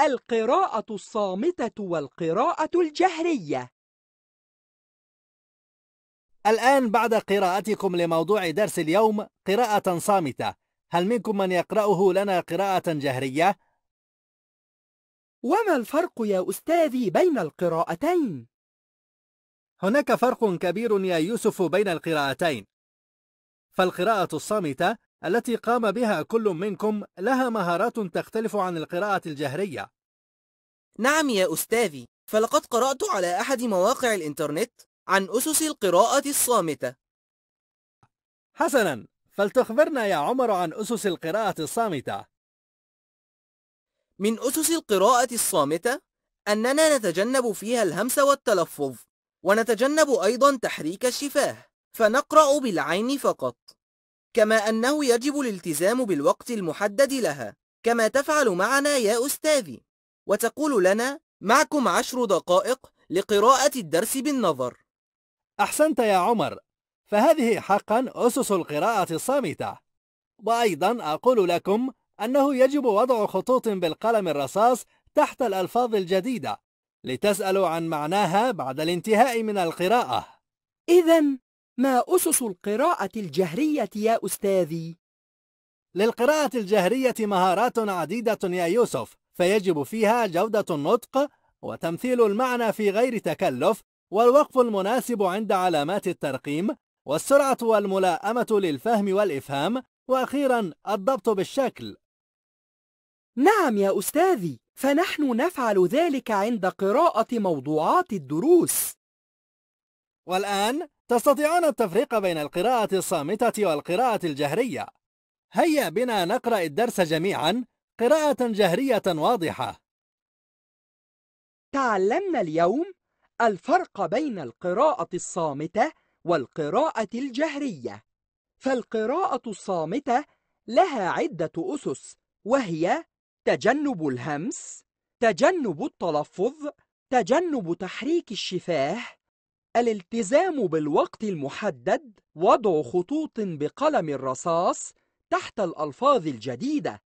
القراءة الصامتة والقراءة الجهرية الآن بعد قراءتكم لموضوع درس اليوم قراءة صامتة هل منكم من يقرأه لنا قراءة جهرية؟ وما الفرق يا أستاذي بين القراءتين؟ هناك فرق كبير يا يوسف بين القراءتين فالقراءة الصامتة التي قام بها كل منكم لها مهارات تختلف عن القراءة الجهرية نعم يا أستاذي فلقد قرأت على أحد مواقع الإنترنت عن أسس القراءة الصامتة حسنا فلتخبرنا يا عمر عن أسس القراءة الصامتة من أسس القراءة الصامتة أننا نتجنب فيها الهمس والتلفظ ونتجنب أيضا تحريك الشفاه فنقرأ بالعين فقط كما أنه يجب الالتزام بالوقت المحدد لها كما تفعل معنا يا أستاذي وتقول لنا معكم عشر دقائق لقراءة الدرس بالنظر أحسنت يا عمر فهذه حقا أسس القراءة الصامتة وأيضا أقول لكم أنه يجب وضع خطوط بالقلم الرصاص تحت الألفاظ الجديدة لتسألوا عن معناها بعد الانتهاء من القراءة إذا ما أسس القراءة الجهرية يا أستاذي؟ للقراءة الجهرية مهارات عديدة يا يوسف فيجب فيها جودة النطق وتمثيل المعنى في غير تكلف والوقف المناسب عند علامات الترقيم والسرعة والملائمة للفهم والإفهام وأخيرا الضبط بالشكل نعم يا أستاذي فنحن نفعل ذلك عند قراءة موضوعات الدروس والآن تستطيعون التفريق بين القراءة الصامتة والقراءة الجهرية هيا بنا نقرأ الدرس جميعا قراءة جهرية واضحة تعلمنا اليوم الفرق بين القراءة الصامتة والقراءة الجهرية فالقراءة الصامتة لها عدة أسس وهي تجنب الهمس تجنب التلفظ تجنب تحريك الشفاه الالتزام بالوقت المحدد وضع خطوط بقلم الرصاص تحت الألفاظ الجديدة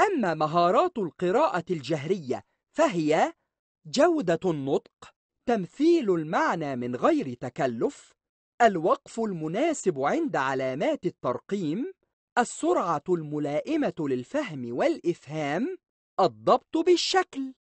أما مهارات القراءة الجهرية فهي جودة النطق تمثيل المعنى من غير تكلف الوقف المناسب عند علامات الترقيم السرعة الملائمة للفهم والإفهام الضبط بالشكل